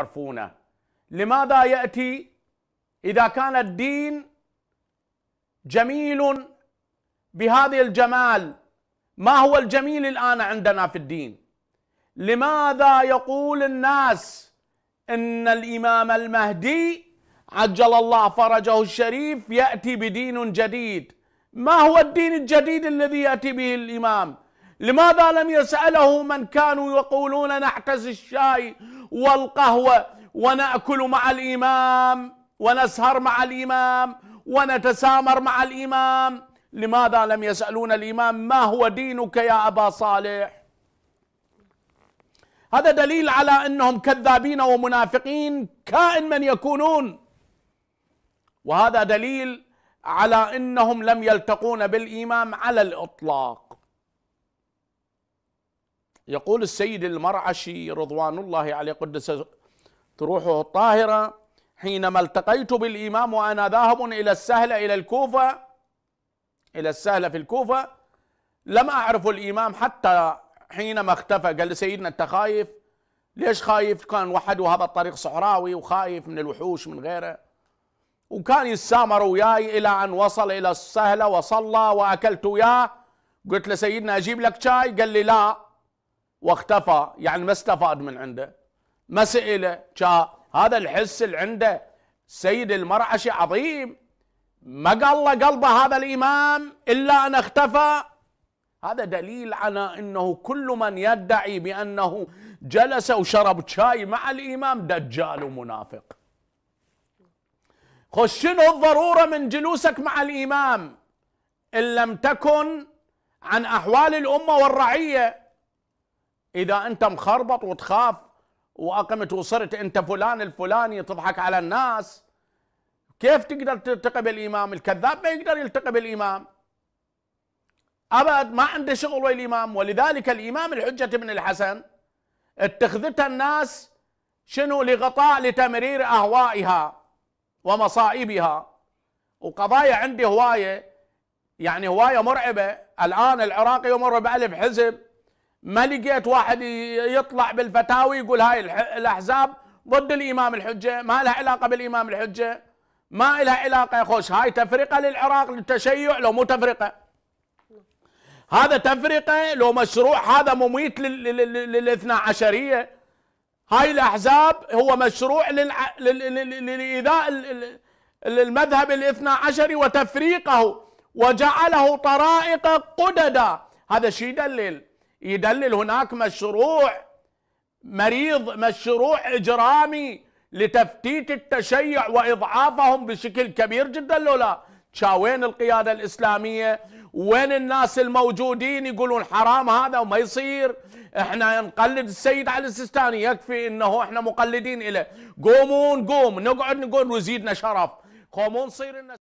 يعرفونه لماذا يأتي إذا كان الدين جميل بهذه الجمال ما هو الجميل الآن عندنا في الدين لماذا يقول الناس إن الإمام المهدي عجل الله فرجه الشريف يأتي بدين جديد ما هو الدين الجديد الذي يأتي به الإمام لماذا لم يسأله من كانوا يقولون نحتز الشاي والقهوة ونأكل مع الإمام ونسهر مع الإمام ونتسامر مع الإمام لماذا لم يسألون الإمام ما هو دينك يا أبا صالح هذا دليل على أنهم كذابين ومنافقين كائن من يكونون وهذا دليل على أنهم لم يلتقون بالإمام على الإطلاق يقول السيد المرعشي رضوان الله عليه قدس تروحه الطاهرة حينما التقيت بالإمام وأنا ذاهب إلى السهلة إلى الكوفة إلى السهلة في الكوفة لم أعرف الإمام حتى حينما اختفى قال سيدنا أنت خايف ليش خايف كان وحده هذا الطريق صحراوي وخايف من الوحوش من غيره وكان يتسامر وياي إلى أن وصل إلى السهلة وصلى وأكلت وياه قلت لسيدنا أجيب لك شاي قال لي لا واختفى يعني ما استفاد من عنده ما سئله شا هذا الحس اللي عنده سيد المرعشي عظيم ما قال قلب هذا الإمام إلا أن اختفى هذا دليل على أنه كل من يدعي بأنه جلس وشرب شاي مع الإمام دجال ومنافق خشنه الضرورة من جلوسك مع الإمام إن لم تكن عن أحوال الأمة والرعية اذا انت مخربط وتخاف واقمت وصرت انت فلان الفلاني تضحك على الناس كيف تقدر تلتقي بالامام الكذاب ما يقدر يلتقي بالامام ابد ما عنده شغل ويا الامام ولذلك الامام الحجه بن الحسن اتخذتها الناس شنو لغطاء لتمرير اهوائها ومصائبها وقضايا عندي هوايه يعني هوايه مرعبه الان العراقي يمر بالف حزب ما لقيت واحد يطلع بالفتاوي يقول هاي الاحزاب ضد الامام الحجه ما لها علاقه بالامام الحجه ما لها علاقه يا خوش هاي تفرقه للعراق للتشيع لو مو تفرقه هذا تفرقه لو مشروع هذا مميت للاثنا عشريه هاي الاحزاب هو مشروع لايذاء المذهب الاثنا عشري وتفريقه وجعله طرائق قددا هذا شيء يدلل يدلل هناك مشروع مريض مشروع اجرامي لتفتيت التشيع واضعافهم بشكل كبير جدا لو لا شاوين القياده الاسلاميه وين الناس الموجودين يقولون حرام هذا وما يصير احنا نقلد السيد علي السيستاني يكفي انه احنا مقلدين له قومون قوم نقعد نقول وزيدنا شرف قومون صير لنا